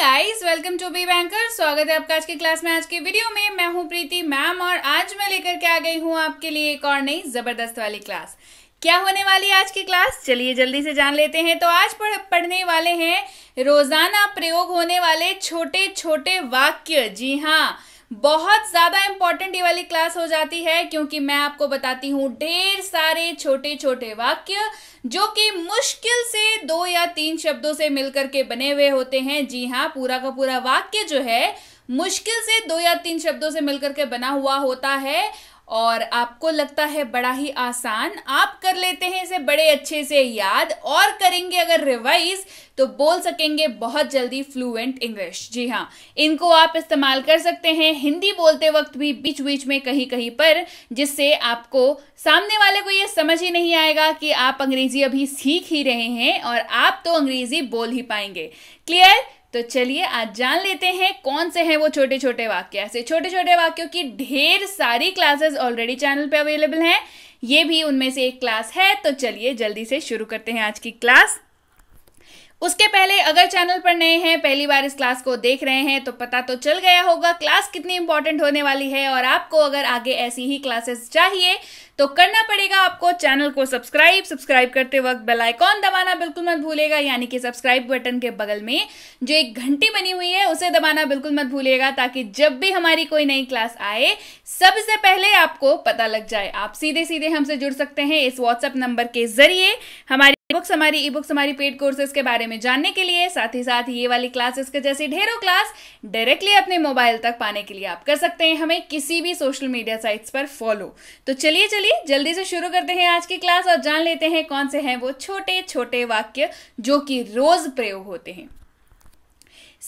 Guys welcome to B banker स्वागत है आपका आज के क्लास में आज के वीडियो में मैं हूं प्रीति मैम और आज मैं लेकर के आ गई हूं आपके लिए एक और नई जबरदस्त वाली क्लास क्या होने वाली आज की क्लास चलिए जल्दी से जान लेते हैं तो आज पढ़, पढ़ने वाले हैं रोजाना प्रयोग होने वाले छोटे छोटे वाक्य जी हाँ बहुत ज़्यादा इंपॉर्टेंट ये वाली क्लास हो जाती है क्योंकि मैं आपको बताती हूँ ढेर सारे छोटे छोटे वाक्य जो कि मुश्किल से दो या तीन शब्दों से मिलकर के बने हुए होते हैं जी हाँ पूरा का पूरा वाक्य जो है मुश्किल से दो या तीन शब्दों से मिलकर के बना हुआ होता है और आपको लगता है बड़ा ही आसान आप कर लेते हैं इसे बड़े अच्छे से याद और करेंगे अगर रिवाइज तो बोल सकेंगे बहुत जल्दी फ्लुएंट इंग्लिश जी हाँ इनको आप इस्तेमाल कर सकते हैं हिंदी बोलते वक्त भी बीच बीच में कहीं कहीं पर जिससे आपको सामने वाले को ये समझ ही नहीं आएगा कि आप अंग्रेजी अभी सीख ही रहे हैं और आप तो अंग्रेजी बोल ही पाएंगे क्लियर तो चलिए आज जान लेते हैं कौन से हैं वो छोटे छोटे वाक्य ऐसे छोटे छोटे वाक्यों की ढेर सारी क्लासेस ऑलरेडी चैनल पे अवेलेबल हैं ये भी उनमें से एक क्लास है तो चलिए जल्दी से शुरू करते हैं आज की क्लास उसके पहले अगर चैनल पर नए हैं पहली बार इस क्लास को देख रहे हैं तो पता तो चल गया होगा क्लास कितनी इंपॉर्टेंट होने वाली है और आपको अगर आगे ऐसी ही क्लासेस चाहिए तो करना पड़ेगा आपको चैनल को सब्सक्राइब सब्सक्राइब करते वक्त बेल आइकॉन दबाना बिल्कुल मत भूलेगा यानी कि सब्सक्राइब बटन के बगल में जो एक घंटी बनी हुई है उसे दबाना बिल्कुल मत भूलेगा ताकि जब भी हमारी कोई नई क्लास आए सबसे पहले आपको पता लग जाए आप सीधे सीधे हमसे जुड़ सकते हैं इस व्हाट्सएप नंबर के जरिए हमारी ई बुक्स हमारी ई बुक्स हमारी पेड कोर्सेज के बारे में जानने के लिए साथ ही साथ ये वाली क्लासेस के जैसे ढेरों क्लास डायरेक्टली अपने मोबाइल तक पाने के लिए आप कर सकते हैं हमें किसी भी सोशल मीडिया साइट्स पर फॉलो तो चलिए चलिए जल्दी से शुरू करते हैं आज की क्लास और जान लेते हैं कौन से हैं वो छोटे छोटे वाक्य जो कि रोज प्रयोग होते हैं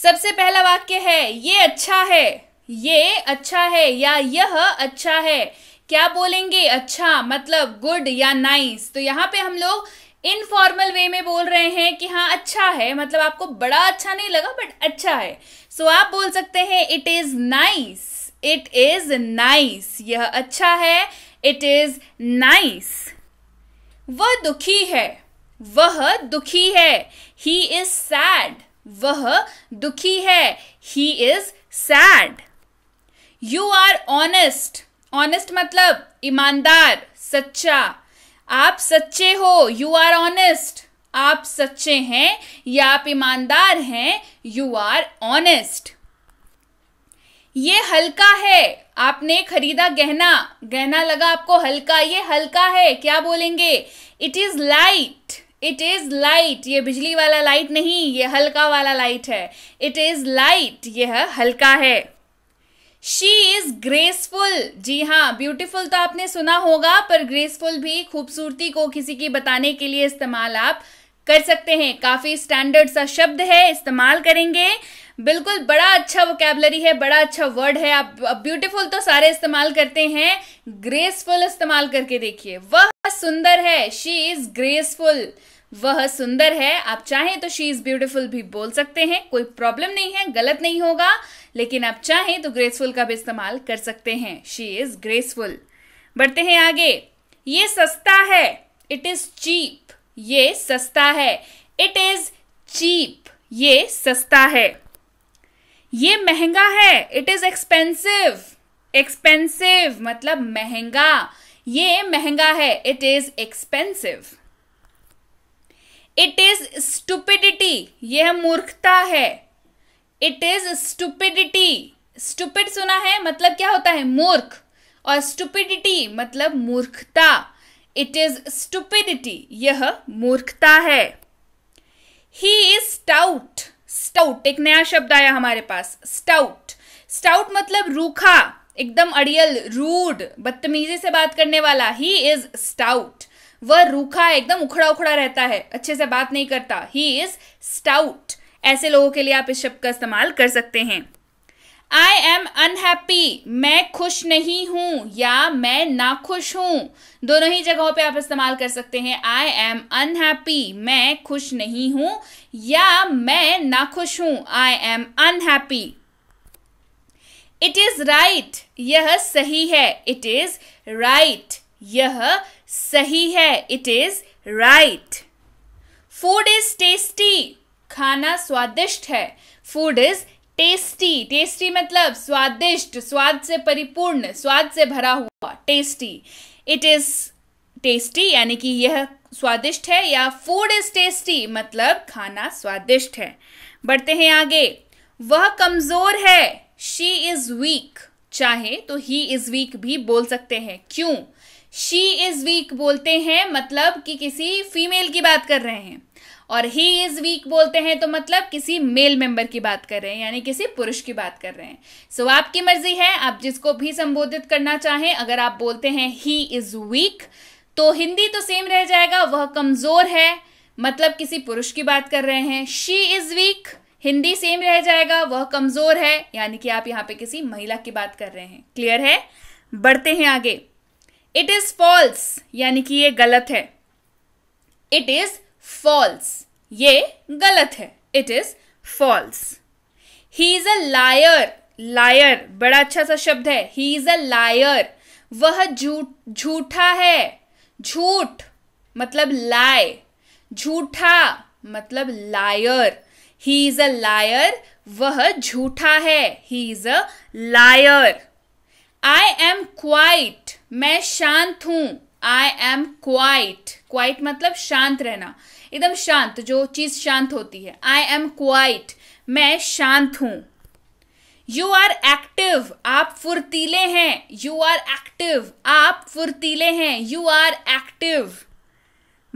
सबसे पहला वाक्य है ये अच्छा है ये अच्छा है या यह अच्छा है क्या बोलेंगे अच्छा मतलब गुड या नाइस तो यहाँ पे हम लोग इनफॉर्मल वे में बोल रहे हैं कि हाँ अच्छा है मतलब आपको बड़ा अच्छा नहीं लगा बट अच्छा है सो so, आप बोल सकते हैं it is nice it is nice यह अच्छा है इट इज नाइस वह दुखी है वह दुखी है ही इज सैड वह दुखी है he is sad you are honest honest मतलब ईमानदार सच्चा आप सच्चे हो यू आर ऑनेस्ट आप सच्चे हैं या आप ईमानदार हैं यू आर ऑनेस्ट ये हल्का है आपने खरीदा गहना गहना लगा आपको हल्का ये हल्का है क्या बोलेंगे it is light it is light ये बिजली वाला लाइट नहीं ये हल्का वाला लाइट है इट इज लाइट यह हल्का है शी इज ग्रेसफुल जी हाँ ब्यूटिफुल तो आपने सुना होगा पर ग्रेसफुल भी खूबसूरती को किसी की बताने के लिए इस्तेमाल आप कर सकते हैं काफी स्टैंडर्ड सा शब्द है इस्तेमाल करेंगे बिल्कुल बड़ा अच्छा वोकेबलरी है बड़ा अच्छा वर्ड है आप ब्यूटिफुल तो सारे इस्तेमाल करते हैं ग्रेसफुल इस्तेमाल करके देखिए वह सुंदर है शी इज ग्रेसफुल वह सुंदर है आप चाहें तो शी इज ब्यूटिफुल भी बोल सकते हैं कोई प्रॉब्लम नहीं है गलत नहीं होगा लेकिन आप चाहें तो ग्रेसफुल का भी इस्तेमाल कर सकते हैं शी इज ग्रेसफुल बढ़ते हैं आगे ये सस्ता है इट इज चीप ये सस्ता है इट इज चीप ये सस्ता है ये महंगा है इट इज एक्सपेंसिव एक्सपेंसिव मतलब महंगा ये महंगा है it is expensive it is stupidity यह मूर्खता है इट इज स्टुपिडिटी स्टुपिड सुना है मतलब क्या होता है मूर्ख और स्टुपिडिटी मतलब मूर्खता इट इज स्टुपिडिटी यह मूर्खता है ही इज स्टाउट स्टाउट एक नया शब्द आया हमारे पास स्टाउट स्टाउट मतलब रूखा एकदम अड़ियल रूड बदतमीजी से बात करने वाला ही इज स्टाउट वह रूखा एकदम उखड़ा उखड़ा रहता है अच्छे से बात नहीं करता ही इज स्टाउट ऐसे लोगों के लिए आप इस शब्द का इस्तेमाल कर सकते हैं आई एम अनहैप्पी मैं खुश नहीं हूं या मैं ना खुश हूं दोनों ही जगहों पे आप इस्तेमाल कर सकते हैं आई एम अनहैप्पी मैं खुश नहीं हूं या मैं ना खुश हूं I am unhappy it is right यह सही है इट इज राइट यह सही है it is right food is tasty खाना स्वादिष्ट है फूड इज टेस्टी टेस्टी मतलब स्वादिष्ट स्वाद से परिपूर्ण स्वाद से भरा हुआ टेस्टी इट इज टेस्टी यानी कि यह स्वादिष्ट है या फूड इज टेस्टी मतलब खाना स्वादिष्ट है बढ़ते हैं आगे वह कमजोर है शी इज वीक चाहे तो ही इज वीक भी बोल सकते हैं क्यों शी इज वीक बोलते हैं मतलब कि किसी फीमेल की बात कर रहे हैं और ही इज वीक बोलते हैं तो मतलब किसी मेल मेंबर की बात कर रहे हैं यानी किसी पुरुष की बात कर रहे हैं सो so, आपकी मर्जी है आप जिसको भी संबोधित करना चाहें अगर आप बोलते हैं ही इज वीक तो हिंदी तो सेम रह जाएगा वह कमजोर है मतलब किसी पुरुष की बात कर रहे हैं she is weak Hindi same रह जाएगा वह कमजोर है यानी कि आप यहां पे किसी महिला की बात कर रहे हैं क्लियर है बढ़ते हैं आगे इट इज फॉल्स यानी कि ये गलत है इट इज फॉल्स ये गलत है it is false he is a liar liar बड़ा अच्छा सा शब्द है ही इज अ लायर वह झूठ झूठा है झूठ मतलब लाय झूठा मतलब liar he is a liar वह झूठा है he is a liar I am quite मैं शांत हूं आई एम क्वाइट क्वाइट मतलब शांत रहना एकदम शांत जो चीज़ शांत होती है आई एम क्वाइट मैं शांत हूं यू आर एक्टिव आप फुर्तीले हैं यू आर एक्टिव आप फुर्तीले हैं यू आर एक्टिव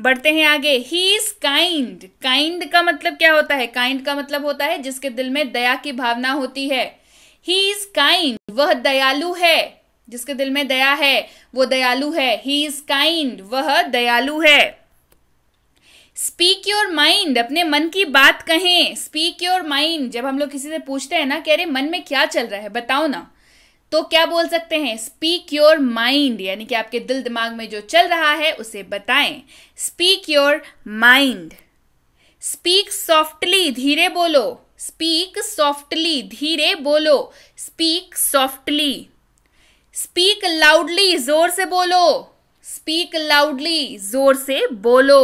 बढ़ते हैं आगे ही इज काइंड काइंड का मतलब क्या होता है काइंड का मतलब होता है जिसके दिल में दया की भावना होती है ही इज काइंड वह दयालु है जिसके दिल में दया है वो दयालु है ही इज काइंड वह दयालु है स्पीक योर माइंड अपने मन की बात कहें स्पीक योर माइंड जब हम लोग किसी से पूछते हैं ना कह रहे मन में क्या चल रहा है बताओ ना तो क्या बोल सकते हैं स्पीक योर माइंड यानी कि आपके दिल दिमाग में जो चल रहा है उसे बताएं speak your mind speak softly धीरे बोलो स्पीक सॉफ्टली धीरे बोलो स्पीक सॉफ्टली स्पीक लाउडली जोर से बोलो स्पीक लाउडली जोर से बोलो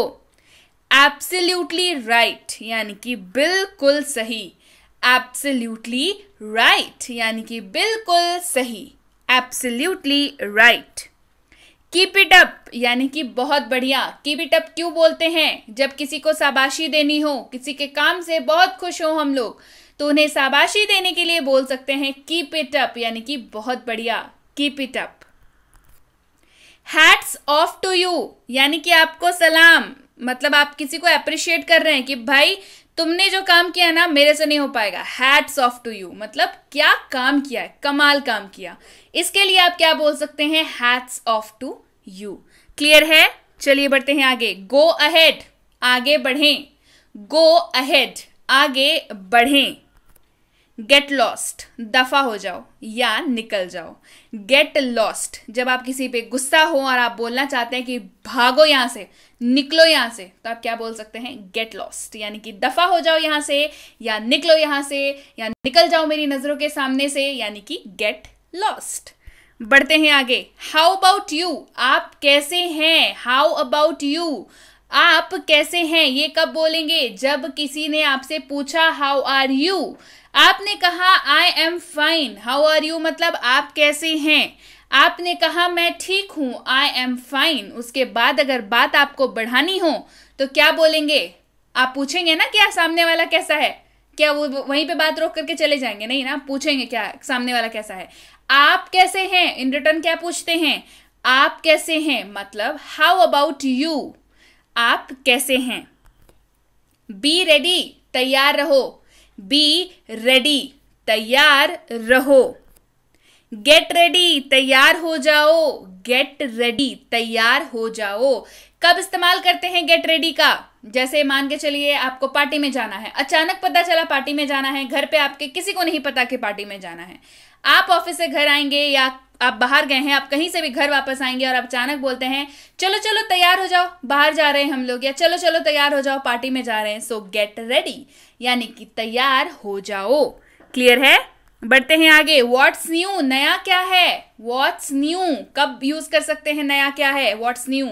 एप्सल्यूटली राइट right, यानी कि बिल्कुल सही एप्सल्यूटली राइट right, यानी कि बिल्कुल सही absolutely right keep it up यानी कि बहुत बढ़िया कीप इट अप क्यों बोलते हैं जब किसी को शाबाशी देनी हो किसी के काम से बहुत खुश हो हम लोग तो उन्हें शाबाशी देने के लिए बोल सकते हैं कीप इट अप यानी कि बहुत बढ़िया keep it up hats off to you यानी कि आपको सलाम मतलब आप किसी को अप्रिशिएट कर रहे हैं कि भाई तुमने जो काम किया ना मेरे से नहीं हो पाएगा हैट्स ऑफ टू यू मतलब क्या काम किया है कमाल काम किया इसके लिए आप क्या बोल सकते हैं hats off to you clear है चलिए बढ़ते हैं आगे गो अहेड आगे बढ़ें गो अहेड आगे बढ़ें गेट लॉस्ट दफा हो जाओ या निकल जाओ गेट लॉस्ट जब आप किसी पे गुस्सा हो और आप बोलना चाहते हैं कि भागो यहां से निकलो यहां से तो आप क्या बोल सकते हैं गेट लॉस्ट यानी कि दफा हो जाओ यहां से या निकलो यहां से या निकल जाओ मेरी नजरों के सामने से यानी कि गेट लॉस्ट बढ़ते हैं आगे हाउ अबाउट यू आप कैसे हैं हाउ अबाउट यू आप कैसे हैं ये कब बोलेंगे जब किसी ने आपसे पूछा हाउ आर यू आपने कहा I am fine how are you मतलब आप कैसे हैं आपने कहा मैं ठीक हूं आई एम फाइन उसके बाद अगर बात आपको बढ़ानी हो तो क्या बोलेंगे आप पूछेंगे ना क्या सामने वाला कैसा है क्या वो वहीं पे बात रोक करके चले जाएंगे नहीं ना पूछेंगे क्या सामने वाला कैसा है आप कैसे हैं इन रिटर्न क्या पूछते हैं आप कैसे हैं मतलब हाउ अबाउट यू आप कैसे हैं बी रेडी तैयार रहो बी रेडी तैयार रहो गेट रेडी तैयार हो जाओ गेट रेडी तैयार हो जाओ कब इस्तेमाल करते हैं गेट रेडी का जैसे मान के चलिए आपको पार्टी में जाना है अचानक पता चला पार्टी में जाना है घर पे आपके किसी को नहीं पता कि पार्टी में जाना है आप ऑफिस से घर आएंगे या आप बाहर गए हैं आप कहीं से भी घर वापस आएंगे और आप अचानक बोलते हैं चलो चलो तैयार हो जाओ बाहर जा रहे हैं हम लोग या चलो चलो तैयार हो जाओ पार्टी में जा रहे हैं सो गेट रेडी यानी कि तैयार हो जाओ क्लियर है बढ़ते हैं आगे व्हाट्स न्यू नया क्या है व्हाट्स न्यू कब यूज कर सकते हैं नया क्या है व्हाट्स न्यू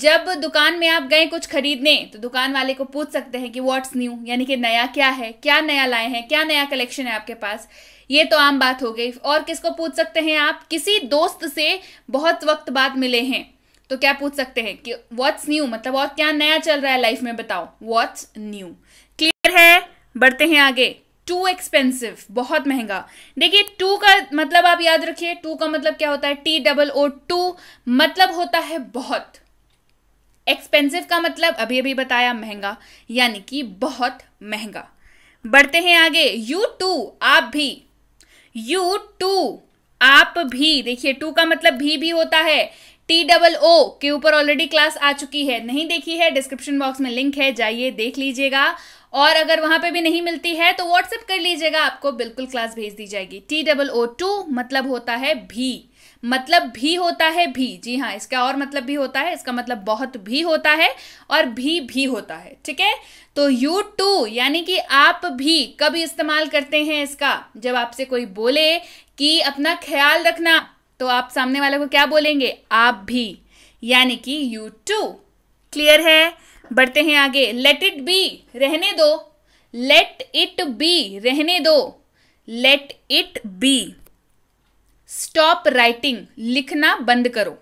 जब दुकान में आप गए कुछ खरीदने तो दुकान वाले को पूछ सकते हैं कि व्हाट्स न्यू यानी कि नया क्या है क्या नया लाए हैं क्या नया कलेक्शन है आपके पास ये तो आम बात हो गई और किसको पूछ सकते हैं आप किसी दोस्त से बहुत वक्त बाद मिले हैं तो क्या पूछ सकते हैं कि व्हाट्स न्यू मतलब और क्या नया चल रहा है लाइफ में बताओ व्हाट्स न्यू क्लियर है बढ़ते हैं आगे टू एक्सपेंसिव बहुत महंगा देखिए टू का मतलब आप याद रखिए टू का मतलब क्या होता है टी डबल ओ टू मतलब होता है बहुत एक्सपेंसिव का मतलब अभी अभी बताया महंगा यानी कि बहुत महंगा बढ़ते हैं आगे यू टू आप भी यू टू आप भी देखिए टू का मतलब भी भी होता है टी डबल ओ के ऊपर ऑलरेडी क्लास आ चुकी है नहीं देखी है डिस्क्रिप्शन बॉक्स में लिंक है जाइए देख लीजिएगा और अगर वहां पे भी नहीं मिलती है तो व्हाट्सएप कर लीजिएगा आपको बिल्कुल क्लास भेज दी जाएगी टी डबल ओ टू मतलब होता है भी मतलब भी होता है भी जी हाँ इसका और मतलब भी होता है इसका मतलब बहुत भी होता है और भी भी होता है ठीक है तो यू टू यानी कि आप भी कब इस्तेमाल करते हैं इसका जब आपसे कोई बोले कि अपना ख्याल रखना तो आप सामने वाले को क्या बोलेंगे आप भी यानी कि यू टू क्लियर है बढ़ते हैं आगे लेट इट बी रहने दो लेट इट बी रहने दो let it be stop writing लिखना बंद करो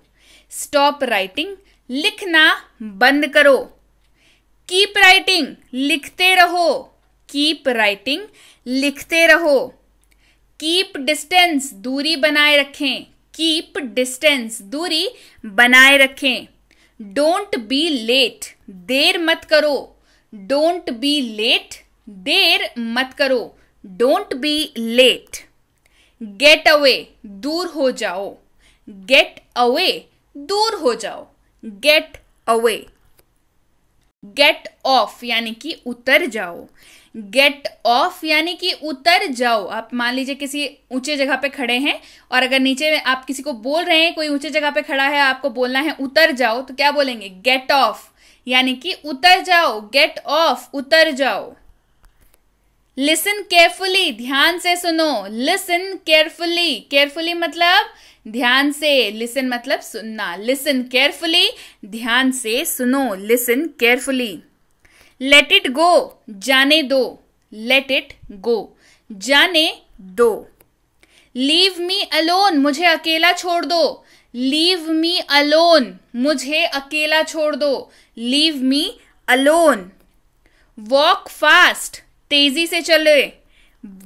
स्टॉप राइटिंग लिखना बंद करो कीप राइटिंग लिखते रहो कीप राइटिंग लिखते रहो कीप डिस्टेंस दूरी बनाए रखें कीप डिस्टेंस दूरी बनाए रखें डोंट बी लेट देर मत करो डोंट बी लेट देर मत करो don't be late get away दूर हो जाओ गेट अवे दूर हो जाओ गेट अवे गेट ऑफ यानी कि उतर जाओ गेट ऑफ यानी कि उतर जाओ आप मान लीजिए किसी ऊंचे जगह पे खड़े हैं और अगर नीचे आप किसी को बोल रहे हैं कोई ऊंचे जगह पे खड़ा है आपको बोलना है उतर जाओ तो क्या बोलेंगे गेट ऑफ यानी कि उतर जाओ गेट ऑफ उतर जाओ लिसन केयरफुली ध्यान से सुनो लिसन केयरफुली केयरफुली मतलब ध्यान से लिसन मतलब सुनना लिसन केयरफुली ध्यान से सुनो listen carefully let it go जाने दो लेट इट गो जाने दो लीव मी अलोन मुझे अकेला छोड़ दो लीव मी अलोन मुझे अकेला छोड़ दो leave me alone walk fast तेजी से चले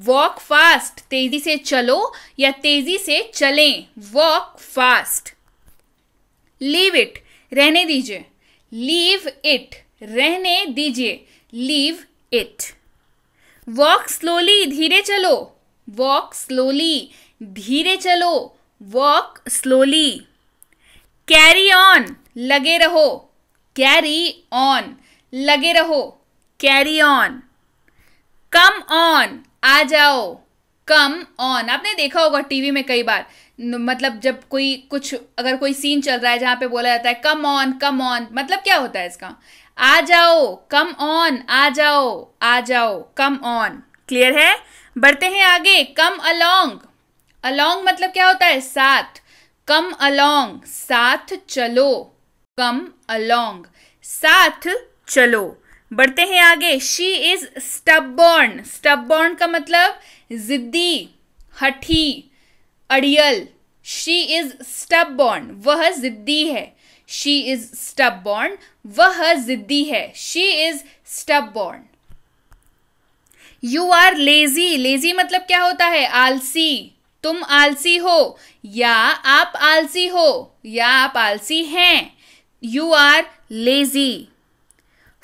वॉक फास्ट तेजी से चलो या तेजी से चलें वॉक फास्ट लीव इट रहने दीजिए लीव इट रहने दीजिए लीव इट वॉक स्लोली धीरे चलो वॉक स्लोली धीरे चलो वॉक स्लोली कैरी ऑन लगे रहो कैरी ऑन लगे रहो कैरी ऑन कम ऑन आ जाओ कम ऑन आपने देखा होगा टीवी में कई बार मतलब जब कोई कुछ अगर कोई सीन चल रहा है जहां पे बोला जाता है कम ऑन कम ऑन मतलब क्या होता है इसका आ जाओ कम ऑन आ जाओ आ जाओ कम ऑन क्लियर है बढ़ते हैं आगे कम अलोंग अलोंग मतलब क्या होता है साथ कम अलोंग साथ चलो कम अलोंग साथ चलो बढ़ते हैं आगे शी इज स्टबॉर्न स्टबॉर्न का मतलब जिद्दी हठी अड़ियल शी इज स्टबॉर्न वह जिद्दी है शी इज स्टबॉर्न वह जिद्दी है she is stubborn you are lazy lazy मतलब क्या होता है आलसी तुम आलसी हो या आप आलसी हो या आप आलसी हैं you are lazy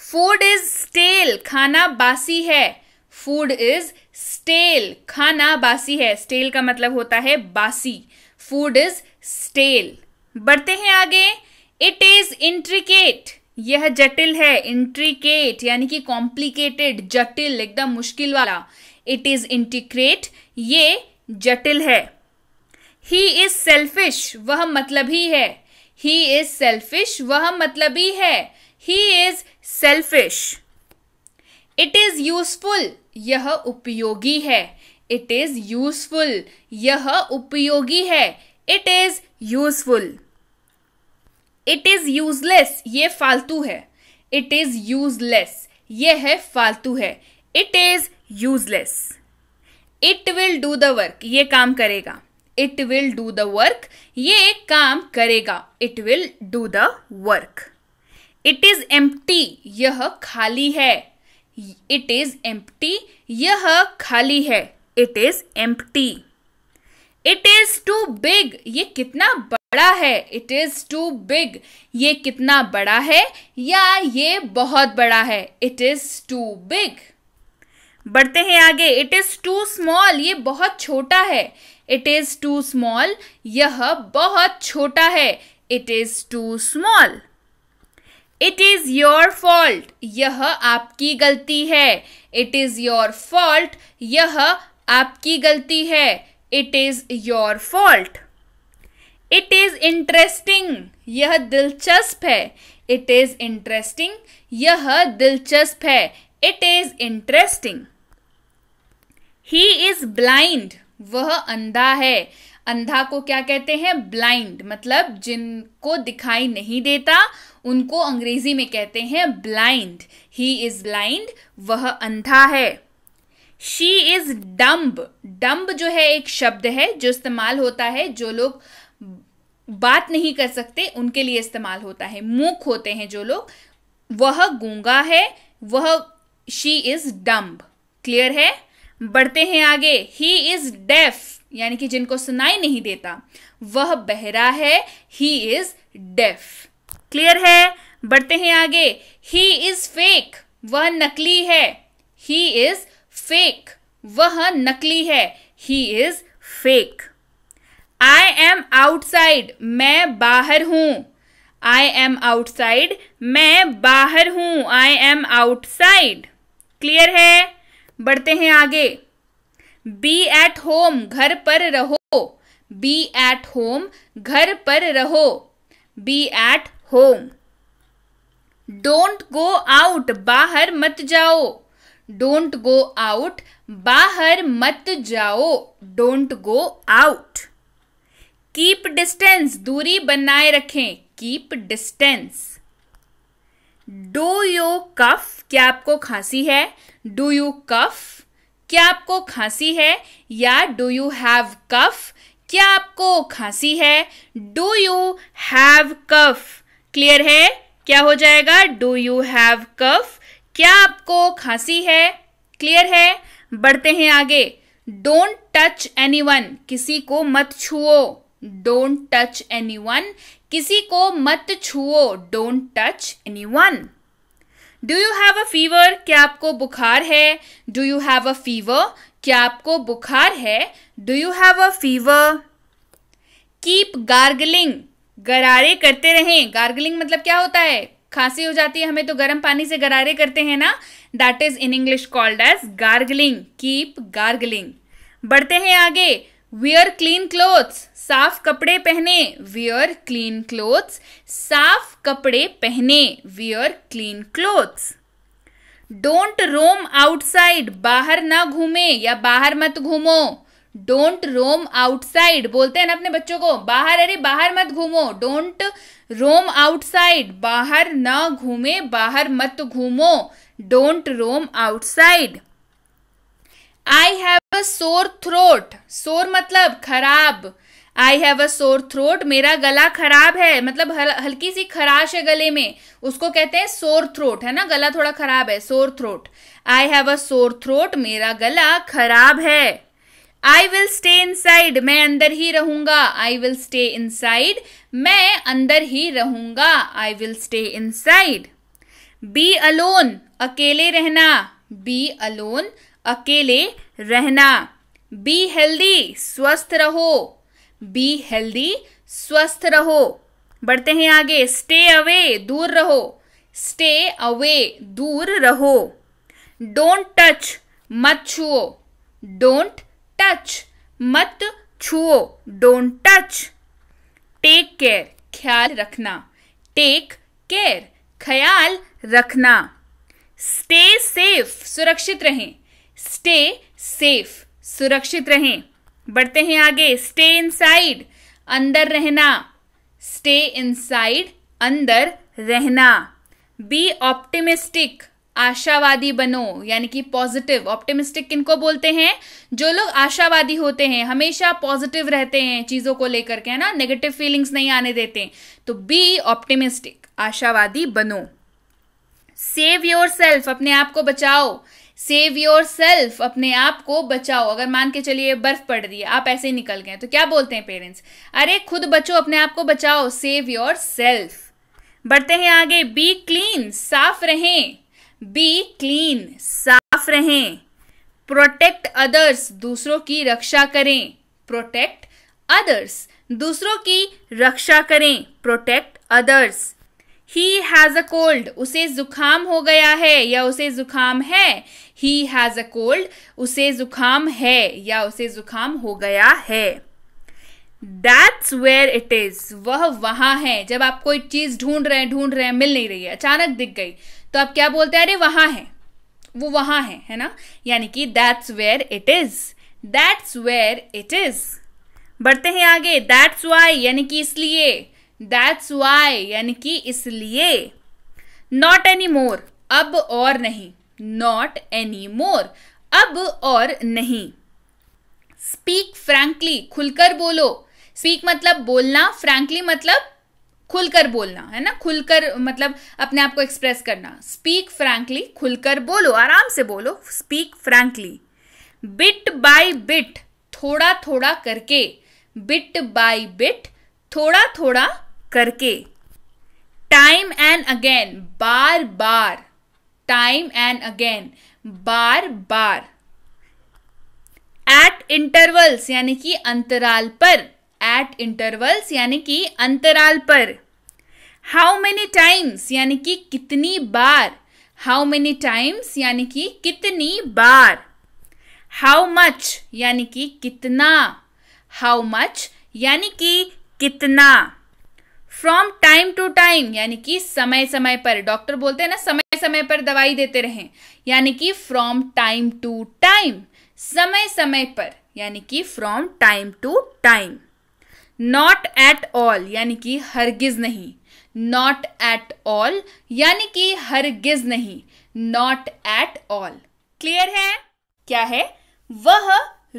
food is stale खाना बासी है फूड इज स्टेल खाना बासी है स्टेल का मतलब होता है बासी फूड इज स्टेल बढ़ते हैं आगे इट इज इंट्रिकेट यह जटिल है इंट्रिकेट यानी कि कॉम्प्लिकेटेड जटिल एकदम मुश्किल वाला इट इज इंट्रिकेट ये जटिल है ही इज सेल्फिश वह मतलब ही है ही इज सेल्फिश वह मतलब ही है he is selfish it is useful यह उपयोगी है इट इज यूजफुल यह उपयोगी है it is useful it is useless ये फालतू है इट इज यूजलेस यह है फालतू है it is useless it will do the work ये काम करेगा it will do the work ये काम करेगा it will do the work it is empty यह खाली है इट इज एम्प्टी यह खाली है it is empty it is too big ये कितना बड़ा है इट इज टू बिग ये कितना बड़ा है या ये बहुत बड़ा है इट इज टू बिग बढ़ते हैं आगे इट इज टू स्मॉल ये बहुत छोटा है इट इज टू स्मॉल यह बहुत छोटा है it is too small it is your fault यह आपकी गलती है इट इज योर फॉल्ट यह आपकी गलती है it is your fault it is interesting यह दिलचस्प है इट इज इंटरेस्टिंग यह दिलचस्प है it is interesting he is blind वह अंधा है अंधा को क्या कहते हैं ब्लाइंड मतलब जिनको दिखाई नहीं देता उनको अंग्रेजी में कहते हैं ब्लाइंड ही इज ब्लाइंड वह अंधा है शी इज डम्ब डम्ब जो है एक शब्द है जो इस्तेमाल होता है जो लोग बात नहीं कर सकते उनके लिए इस्तेमाल होता है मूक होते हैं जो लोग वह गूंगा है वह शी इज डम्ब क्लियर है बढ़ते हैं आगे ही इज डेफ यानी कि जिनको सुनाई नहीं देता वह बहरा है ही इज डेफ क्लियर है बढ़ते हैं आगे ही इज फेक वह नकली है ही इज फेक वह नकली है he is fake I am outside मैं बाहर हूं आई एम आउटसाइड मैं बाहर हूं आई एम आउटसाइड क्लियर है बढ़ते हैं आगे बी एट होम घर पर रहो बी एट होम घर पर रहो be at home don't go out बाहर मत जाओ डोंट गो आउट बाहर मत जाओ don't go out keep distance दूरी बनाए रखें keep distance do you cough क्या आपको खांसी है डू यू कफ क्या आपको खांसी है या डू यू हैव कफ क्या आपको खांसी है do you have cough clear है क्या हो जाएगा डू यू हैव कफ क्या आपको खांसी है क्लियर है बढ़ते हैं आगे डोंट टच वन किसी को मत छुओ डोंट टच वन किसी को मत छुओ don't touch one do you have a fever क्या आपको बुखार है do you have a fever क्या आपको बुखार है do you have a fever keep gargling गरारे करते रहें गार्गलिंग मतलब क्या होता है खांसी हो जाती है हमें तो गर्म पानी से गरारे करते हैं ना that is in English called as gargling keep gargling बढ़ते हैं आगे वियर क्लीन क्लोथ्स साफ कपड़े पहने वियर क्लीन क्लोथ्स साफ कपड़े पहने wear clean clothes don't roam outside बाहर ना घूमे या बाहर मत घूमो डोंट रोम आउटसाइड बोलते हैं ना अपने बच्चों को बाहर अरे बाहर मत घूमो डोंट रोम आउटसाइड बाहर ना घूमे बाहर मत घूमो don't roam outside I have a sore throat सोर मतलब खराब आई हैव अ सोर थ्रोट मेरा गला खराब है मतलब हल, हल्की सी खराश है गले में उसको कहते हैं सोर थ्रोट है ना गला थोड़ा खराब है sore throat I have a sore throat मेरा गला खराब है I will stay inside मैं अंदर ही रहूंगा I will stay inside मैं अंदर ही रहूंगा I will stay inside be alone अकेले रहना बी अलोन अकेले रहना बी हेल्दी स्वस्थ रहो बी हेल्दी स्वस्थ रहो बढ़ते हैं आगे स्टे अवे दूर रहो स्टे अवे दूर रहो डोंट टच मत छुओ डोंट टच मत छुओ डोंट टच टेक केयर ख्याल रखना टेक केयर ख्याल रखना स्टे सेफ सुरक्षित रहें स्टे सेफ सुरक्षित रहें बढ़ते हैं आगे स्टे इनसाइड अंदर रहना स्टे इनसाइड अंदर रहना बी ऑप्टिमिस्टिक आशावादी बनो यानी कि पॉजिटिव ऑप्टिमिस्टिक किनको बोलते हैं जो लोग आशावादी होते हैं हमेशा पॉजिटिव रहते हैं चीज़ों को लेकर के है ना नेगेटिव फीलिंग्स नहीं आने देते तो बी ऑप्टिमिस्टिक आशावादी बनो सेव योर सेल्फ अपने आप को बचाओ सेव योर सेल्फ अपने आप को बचाओ अगर मान के चलिए बर्फ पड़ रही है आप ऐसे ही निकल गए तो क्या बोलते हैं पेरेंट्स अरे खुद बचो अपने आप को बचाओ सेव योर सेल्फ बढ़ते हैं आगे बी क्लीन साफ रहें बी क्लीन साफ रहें प्रोटेक्ट अदर्स दूसरों की रक्षा करें प्रोटेक्ट अदर्स दूसरों की रक्षा करें protect others he has a cold उसे जुखाम हो गया है या उसे जुखाम है ही हैज़ अ कोल्ड उसे जुखाम है या उसे जुखाम हो गया है दैट्स वेयर इट इज़ वह वहां है जब आप कोई चीज़ ढूंढ रहे हैं ढूंढ रहे हैं मिल नहीं रही है अचानक दिख गई तो आप क्या बोलते हैं अरे वहां है वो वहां है है ना यानी कि that's where it is that's where it is बढ़ते हैं आगे दैट्स वाई यानी कि इसलिए दैट्स वाई यानी कि इसलिए नॉट एनी मोर अब और नहीं नॉट एनी मोर अब और नहीं स्पीक फ्रेंकली खुलकर बोलो स्पीक मतलब बोलना फ्रेंकली मतलब खुलकर बोलना है ना खुलकर मतलब अपने आप को एक्सप्रेस करना स्पीक फ्रैंकली खुलकर बोलो आराम से बोलो speak frankly bit by bit थोड़ा थोड़ा करके बिट बाय बिट थोड़ा थोड़ा करके टाइम एंड अगेन बार बार टाइम एंड अगेन बार बार एट इंटरवल्स यानी कि अंतराल पर एट इंटरवल्स यानी कि अंतराल पर हाउ मेनी टाइम्स यानी कि कितनी बार हाउ मैनी टाइम्स यानी कि कितनी बार हाउ मच यानी कि कितना हाउ मच यानी कि कितना फ्रॉम टाइम टू टाइम यानी कि समय समय पर डॉक्टर बोलते हैं ना समय समय पर दवाई देते रहें यानी कि फ्रॉम टाइम टू टाइम समय समय पर यानी कि from time to time not at all यानी कि हरगिज नहीं नॉट एट ऑल यानी कि हरगिज नहीं नॉट एट ऑल क्लियर है क्या है वह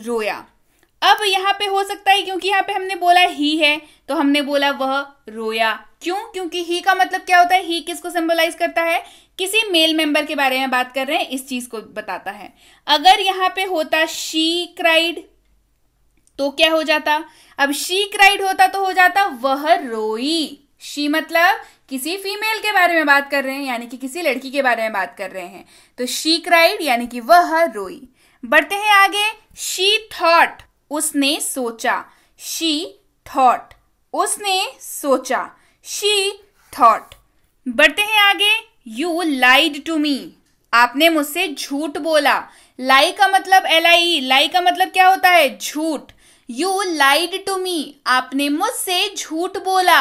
रोया अब यहाँ पे हो सकता है क्योंकि यहाँ पे हमने बोला ही है तो हमने बोला वह रोया क्यों क्योंकि ही का मतलब क्या होता है ही किसको सिंबलाइज करता है किसी मेल मेंबर के बारे में बात कर रहे हैं इस चीज को बताता है अगर यहाँ पे होता शी क्राइड तो क्या हो जाता अब शी क्राइड होता तो हो जाता वह रोई शी मतलब किसी फीमेल के बारे में बात कर रहे हैं यानी कि किसी लड़की के बारे में बात कर रहे हैं तो शी क्राइड यानी कि वह रोई बढ़ते हैं आगे शी थॉट उसने सोचा शी थॉट उसने सोचा शी थॉट बढ़ते हैं आगे यू लाइड टू मी आपने मुझसे झूठ बोला लाई का मतलब एल आई e। लाई का मतलब क्या होता है झूठ यू लाइड टू मी आपने मुझसे झूठ बोला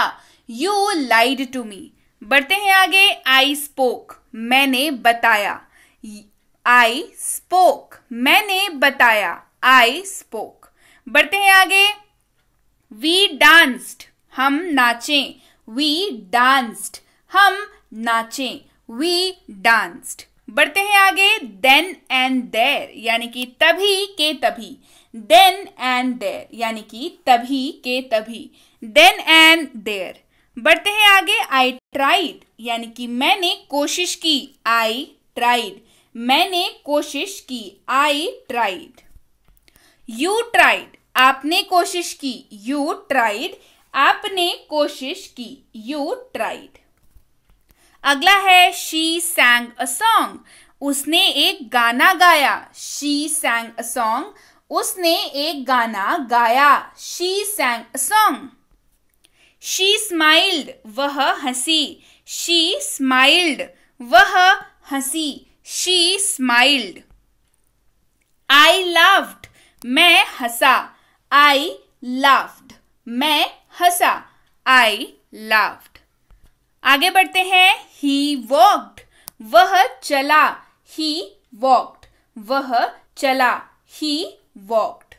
यू लाइड टू मी बढ़ते हैं आगे आई स्पोक मैंने बताया आई स्पोक मैंने बताया आई स्पोक बढ़ते हैं आगे वी डांस्ड हम नाचे वी डांस्ड हम नाचे वी डांस्ड बढ़ते हैं आगे देन एंड देर यानी कि तभी के तभी देन एंड देर यानी कि तभी के तभी देन एंड देर बढ़ते हैं आगे आई ट्राइड यानी कि मैंने कोशिश की आई ट्राइड मैंने कोशिश की आई ट्राइड यू ट्राइड आपने कोशिश की यू ट्राइड आपने कोशिश की यू ट्राइड अगला है शी सैंग अ सॉन्ग उसने एक गाना गाया शी सैंग अ सॉन्ग उसने एक गाना गाया she sang song she smiled वह हंसी शी स्माइल्ड वह हंसी शी स्माइल्ड आई लव्ड मैं हंसा आई लव्ड मैं हंसा आई लव्ड आगे बढ़ते हैं ही वॉक्ड वह चला ही वॉक्ड वह चला ही वॉकड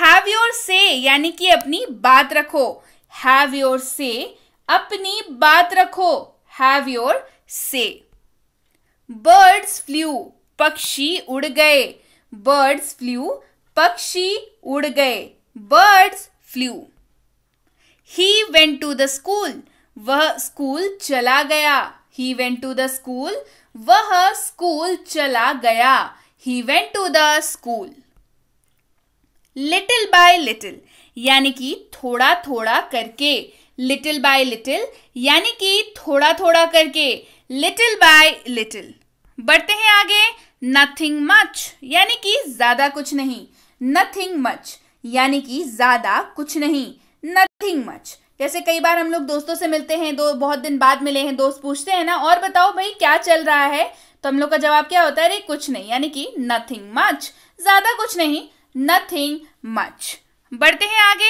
हैव योर से यानी कि अपनी बात रखो हैव योर से अपनी बात रखो have your say birds flew पक्षी उड़ गए बर्ड्स फ्लू पक्षी उड़ गए birds flew he went to the school वह स्कूल चला गया he went to the school वह स्कूल चला गया he went to the school little by little यानी कि थोड़ा थोड़ा करके लिटिल बाय लिटिल यानी कि थोड़ा थोड़ा करके लिटिल बाय लिटिल बढ़ते हैं आगे नथिंग मच यानी कि ज्यादा कुछ नहीं नथिंग मच यानी कि ज्यादा कुछ नहीं नथिंग मच जैसे कई बार हम लोग दोस्तों से मिलते हैं दो बहुत दिन बाद मिले हैं दोस्त पूछते हैं ना और बताओ भाई क्या चल रहा है तो हम लोग का जवाब क्या होता है अरे कुछ नहीं यानी कि नथिंग मच ज्यादा कुछ नहीं नथिंग मच बढ़ते हैं आगे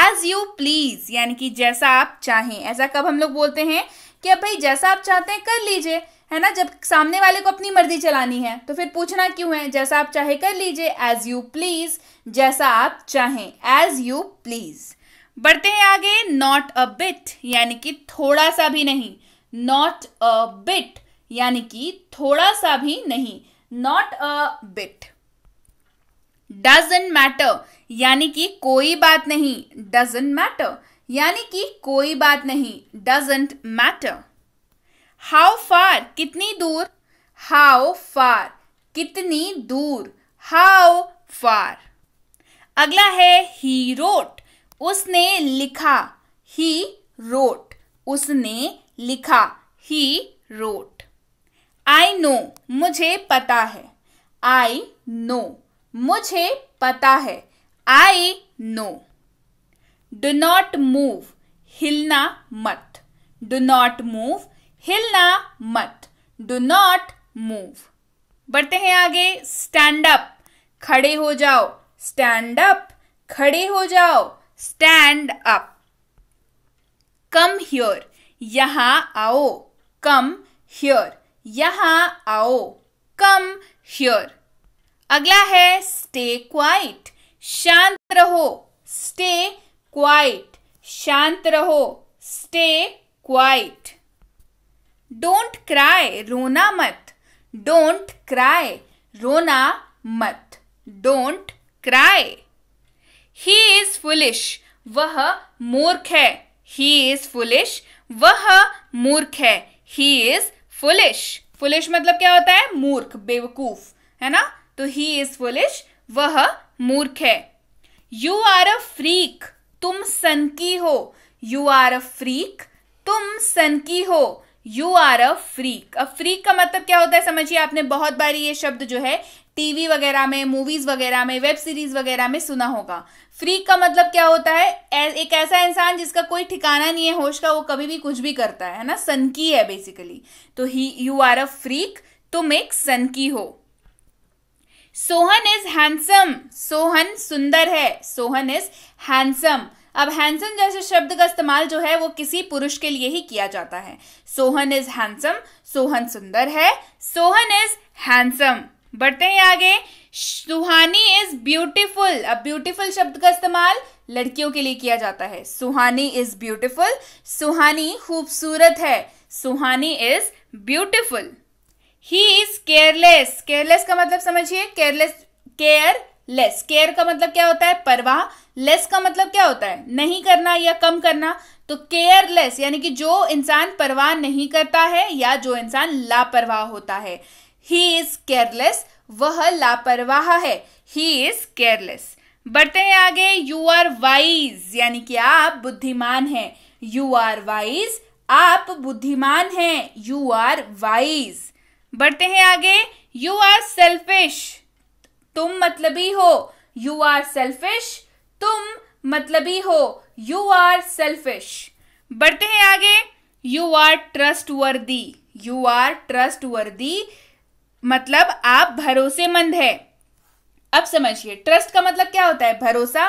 एज यू प्लीज यानी कि जैसा आप चाहें ऐसा कब हम लोग बोलते हैं कि अब भाई जैसा आप चाहते हैं कर लीजिए है ना जब सामने वाले को अपनी मर्जी चलानी है तो फिर पूछना क्यों है जैसा आप चाहे कर लीजिए एज यू प्लीज जैसा आप चाहें एज यू प्लीज बढ़ते हैं आगे नॉट अ बिट यानी कि थोड़ा सा भी नहीं नॉट अ बिट यानी कि थोड़ा सा भी नहीं not a bit doesn't matter यानी कि कोई बात नहीं डजेंट मैटर यानी कि कोई बात नहीं डजेंट मैटर हाउ फार कितनी दूर हाउ फार कितनी दूर हाउ फार अगला है ही रोट उसने लिखा ही रोट उसने लिखा ही रोट आई नो मुझे पता है आई नो मुझे पता है I know do not move हिलना मत डू नॉट मूव हिलना मत डू नॉट मूव बढ़ते हैं आगे स्टैंड अप खड़े हो जाओ स्टैंड अप खड़े हो जाओ स्टैंड अप कम हियर यहां आओ कम हियर यहां आओ कम ह्योर अगला है स्टे क्वाइट शांत रहो स्टे क्वाइट शांत रहो स्टे क्वाइट डोंट क्राई रोना मत डोंट क्राई रोना मत don't cry he is foolish वह मूर्ख है ही इज फुलिश वह मूर्ख है ही इज फुलिश फुलिश मतलब क्या होता है मूर्ख बेवकूफ है ना तो ही इज फुलिश वह मूर्ख है यू आर अ फ्रीक तुम सनकी हो यू आर अ फ्रीक तुम सनकी हो यू आर अ फ्रीक अब फ्रीक का मतलब क्या होता है समझिए आपने बहुत बार ये शब्द जो है टीवी वगैरह में मूवीज वगैरह में वेब सीरीज वगैरह में सुना होगा फ्रीक का मतलब क्या होता है एक ऐसा इंसान जिसका कोई ठिकाना नहीं है होश का वो कभी भी कुछ भी करता है ना सनकी है बेसिकली तो ही यू आर अ फ्रीक तुम एक सनकी हो सोहन इज हैंडसम सोहन सुंदर है सोहन इज हैंडसम अब हैंडसम जैसे शब्द का इस्तेमाल जो है वो किसी पुरुष के लिए ही किया जाता है सोहन इज हैंडसम सोहन सुंदर है सोहन इज हैंडसम बढ़ते हैं आगे सुहानी इज ब्यूटीफुल अब ब्यूटीफुल शब्द का इस्तेमाल लड़कियों के लिए किया जाता है सुहानी इज ब्यूटीफुल सुहानी खूबसूरत है Suhani is beautiful he is careless careless का मतलब समझिए केयरलेस केयर लेस केयर का मतलब क्या होता है परवाह लेस का मतलब क्या होता है नहीं करना या कम करना तो केयरलेस यानी कि जो इंसान परवाह नहीं करता है या जो इंसान लापरवाह होता है ही इज केयरलेस वह लापरवाह है ही इज केयरलेस बढ़ते हैं आगे यू आर वाइज यानी कि आप बुद्धिमान हैं यू आर वाइज आप बुद्धिमान हैं यू आर वाइज बढ़ते हैं आगे यू आर सेल्फिश तुम मतलबी हो यू आर सेल्फिश तुम मतलबी हो यू आर सेल्फिश बढ़ते हैं आगे you are trustworthy you are trustworthy मतलब आप भरोसेमंद है अब समझिए ट्रस्ट का मतलब क्या होता है भरोसा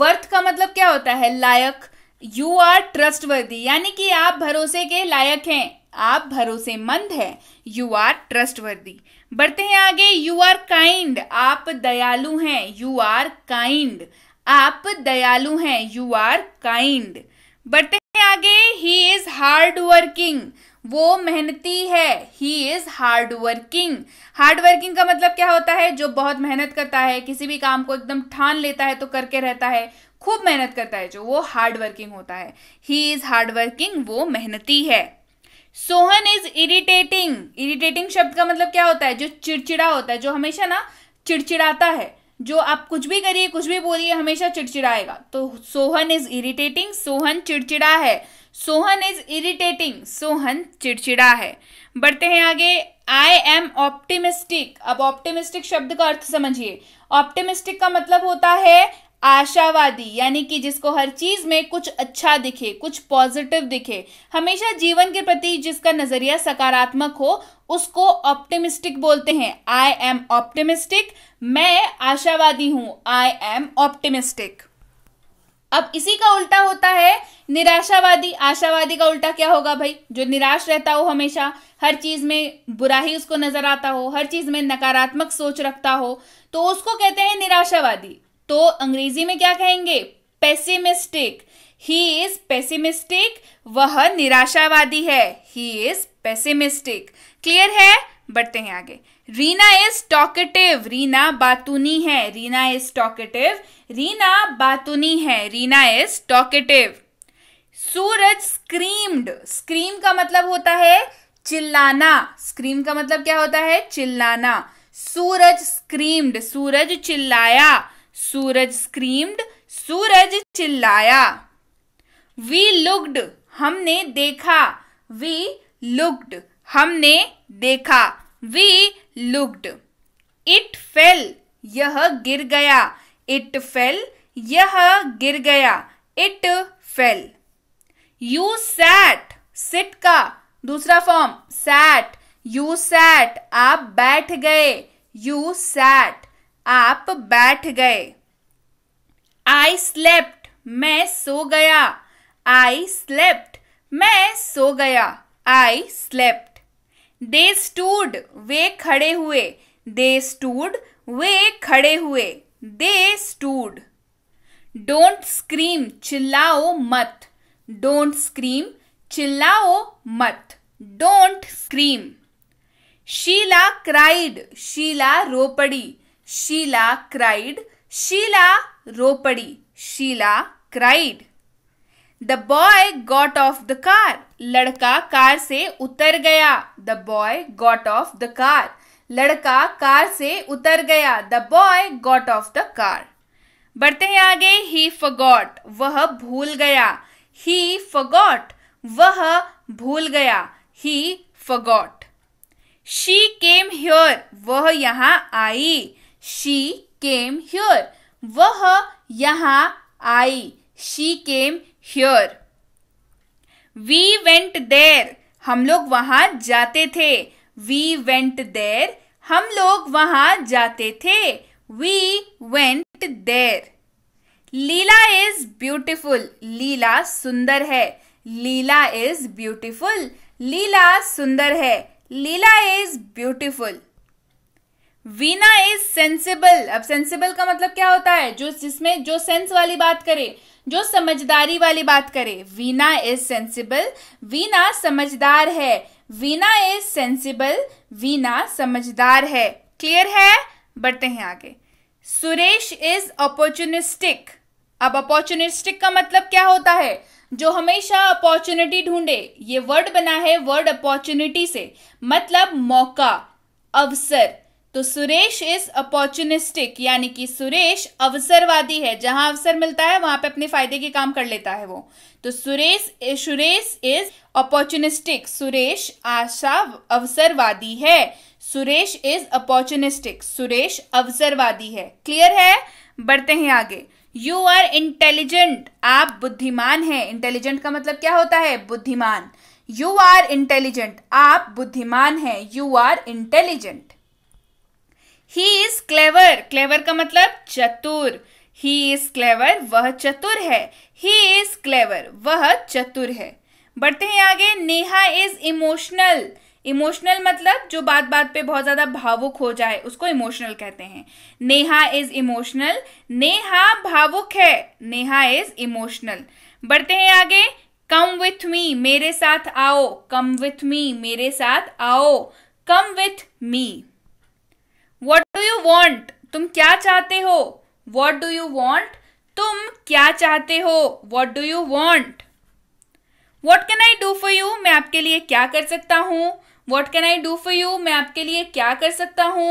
वर्थ का मतलब क्या होता है लायक यू आर ट्रस्ट वर्दी यानी कि आप भरोसे के लायक हैं आप भरोसेमंद है यू आर ट्रस्ट वर्दी बढ़ते हैं आगे यू आर काइंड आप दयालु हैं यू आर काइंड आप दयालु हैं यू आर काइंड बढ़ते हैं आगे ही इज हार्ड वर्किंग वो मेहनती है he is hard working hard working का मतलब क्या होता है जो बहुत मेहनत करता है किसी भी काम को एकदम ठान लेता है तो करके रहता है खूब मेहनत करता है जो वो हार्ड वर्किंग होता है ही इज हार्ड वर्किंग वो मेहनती है सोहन इज इरिटेटिंग इरिटेटिंग शब्द का मतलब क्या होता है जो चिड़चिड़ा होता है जो हमेशा ना चिड़चिड़ाता है जो आप कुछ भी करिए कुछ भी बोलिए हमेशा चिड़चिड़ाएगा तो सोहन इज इरिटेटिंग सोहन चिड़चिड़ा है सोहन इज इरिटेटिंग सोहन चिड़चिड़ा है बढ़ते हैं आगे आई एम ऑप्टिमिस्टिक अब ऑप्टिमिस्टिक शब्द का अर्थ समझिए ऑप्टिमिस्टिक का मतलब होता है आशावादी यानी कि जिसको हर चीज में कुछ अच्छा दिखे कुछ पॉजिटिव दिखे हमेशा जीवन के प्रति जिसका नजरिया सकारात्मक हो उसको ऑप्टिमिस्टिक बोलते हैं आई एम ऑप्टिमिस्टिक मैं आशावादी हूं आई एम ऑप्टिमिस्टिक अब इसी का उल्टा होता है निराशावादी आशावादी का उल्टा क्या होगा भाई जो निराश रहता हो हमेशा हर चीज में बुरा ही उसको नजर आता हो हर चीज में नकारात्मक सोच रखता हो तो उसको कहते हैं निराशावादी तो अंग्रेजी में क्या कहेंगे पेसिमिस्टिक ही इज पेसिमिस्टिक वह निराशावादी है ही इज पेसिमिस्टिक क्लियर है बढ़ते हैं आगे रीना इज टॉकेटिव रीना बातूनी है रीना इज टॉकेटिव रीना बातूनी है Reena is talkative Suraj screamed scream का मतलब होता है चिल्लाना स्क्रीम का मतलब क्या होता है चिल्लाना सूरज स्क्रीम्ड सूरज चिल्लाया सूरज स्क्रीम्ड सूरज चिल्लाया वी लुक्ड हमने देखा वी लुक्ड हमने देखा वी लुक्ड इट फेल यह गिर गया इट फेल यह गिर गया it fell you sat sit का दूसरा फॉर्म सैट यू सैट आप बैठ गए यू सैट आप बैठ गए आई स्लेप्ट मैं सो गया आई स्लेप्ट मैं सो गया आई स्लेप्ट दे स्टूड वे खड़े हुए दे स्टूड वे खड़े हुए दे स्टूड डोंट स्क्रीम चिल्लाओ मत डोंट स्क्रीम चिल्लाओ मत don't scream Sheela cried Sheela रो पड़ी शीला क्राइड शीला रो पड़ी Sheela cried the boy got off the car लड़का कार से उतर गया the boy got off the car लड़का कार से उतर गया the boy got off the car बढ़ते हैं आगे ही फगॉट वह भूल गया ही फगॉट वह भूल गया he forgot she came here वह यहाँ आई शी केम ह्योर वह यहाँ आई she came here we went there हम लोग वहां जाते थे वी वेंट देर हम लोग वहां जाते थे we went there Leela is beautiful Leela सुंदर है लीला इज ब्यूटिफुल लीला सुंदर है Leela is beautiful Veena is sensible अब सेंसिबल का मतलब क्या होता है जो जिसमें जो सेंस वाली बात करे जो समझदारी वाली बात करे वीना इज सेंसिबल वीना समझदार है वीना इज सेंसिबल वीना समझदार है क्लियर है बढ़ते हैं आगे सुरेश इज अपॉर्चुनिस्टिक अब अपॉर्चुनिस्टिक का मतलब क्या होता है जो हमेशा अपॉर्चुनिटी ढूंढे ये वर्ड बना है वर्ड अपॉर्चुनिटी से मतलब मौका अवसर तो सुरेश इज अपॉर्चुनिस्टिक यानी कि सुरेश अवसरवादी है जहां अवसर मिलता है वहां पे अपने फायदे के काम कर लेता है वो तो सुरेश सुरेश इज अपॉर्चुनिस्टिक सुरेश आशा अवसरवादी है सुरेश इज अपॉर्चुनिस्टिक सुरेश अवसरवादी है क्लियर है बढ़ते हैं आगे यू आर इंटेलिजेंट आप बुद्धिमान है इंटेलिजेंट का मतलब क्या होता है बुद्धिमान यू आर इंटेलिजेंट आप बुद्धिमान है you are intelligent he is clever clever का मतलब चतुर ही इज क्लेवर वह चतुर है ही इज क्लेवर वह चतुर है बढ़ते हैं आगे नेहा इज इमोशनल इमोशनल मतलब जो बात बात पे बहुत ज्यादा भावुक हो जाए उसको इमोशनल कहते हैं नेहा इज इमोशनल नेहा भावुक है नेहा इज इमोशनल बढ़ते हैं आगे कम विथ मी मेरे साथ आओ कम विथ मी मेरे साथ आओ come with me what do you want तुम क्या चाहते हो वॉट डू यू वॉन्ट तुम क्या चाहते हो what do you want what can I do for you मैं आपके लिए क्या कर सकता हूँ what can I do for you मैं आपके लिए क्या कर सकता हूँ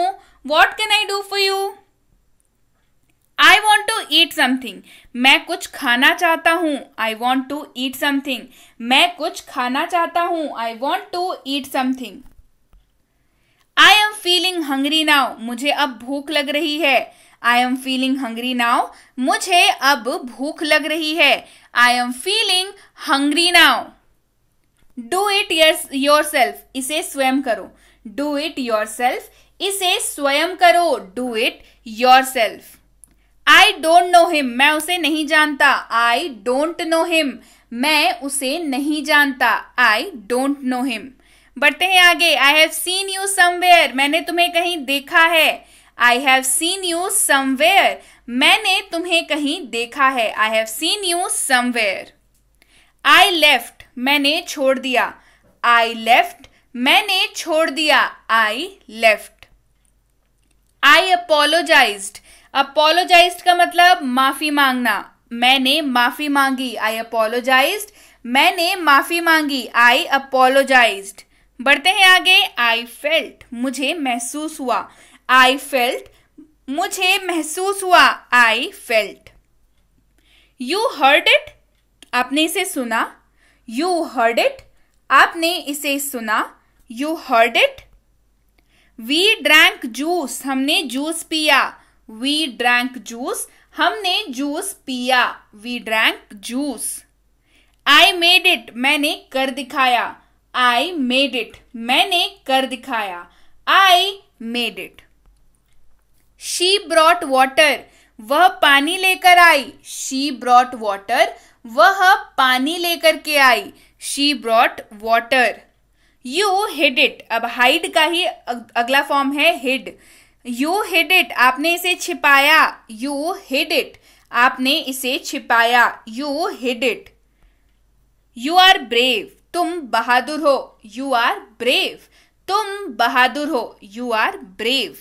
what can I do for you I want to eat something मैं कुछ खाना चाहता हूँ I want to eat something मैं कुछ खाना चाहता हूँ I want to eat something feeling hungry now मुझे अब भूख लग रही है I am feeling hungry now मुझे अब भूख लग रही है I am feeling hungry now do it yourself इसे स्वयं करो डू इट योर सेल्फ इसे स्वयं करो do it yourself I don't know him मैं उसे नहीं जानता आई डोंट नो हिम मैं उसे नहीं जानता आई डोंट नो हिम बढ़ते हैं आगे I have seen you somewhere मैंने तुम्हें कहीं देखा है I have seen you somewhere मैंने तुम्हें कहीं देखा है I have seen you somewhere I left मैंने छोड़ दिया आई लेफ्ट मैंने छोड़ दिया I left I apologise apologise का मतलब माफी मांगना मैंने माफी मांगी आई अपोलोजाइज मैंने माफी मांगी आई अपोलोजाइज्ड बढ़ते हैं आगे आई फेल्ट मुझे महसूस हुआ आई फेल्ट मुझे महसूस हुआ I felt you heard it आपने इसे सुना यू हर्ड इट आपने इसे सुना you heard it we drank juice हमने जूस पिया वी ड्रैंक जूस हमने जूस पिया we drank juice I made it मैंने कर दिखाया आई मेड इट मैंने कर दिखाया I made it she brought water वह पानी लेकर आई शी ब्रॉट वॉटर वह पानी लेकर के आई she brought water you hid it अब हाइड का ही अगला फॉर्म है हिड यू हिड इट आपने इसे छिपाया यू हिड इट आपने इसे छिपाया you hid it you are brave तुम बहादुर हो यू आर ब्रेव तुम बहादुर हो you are brave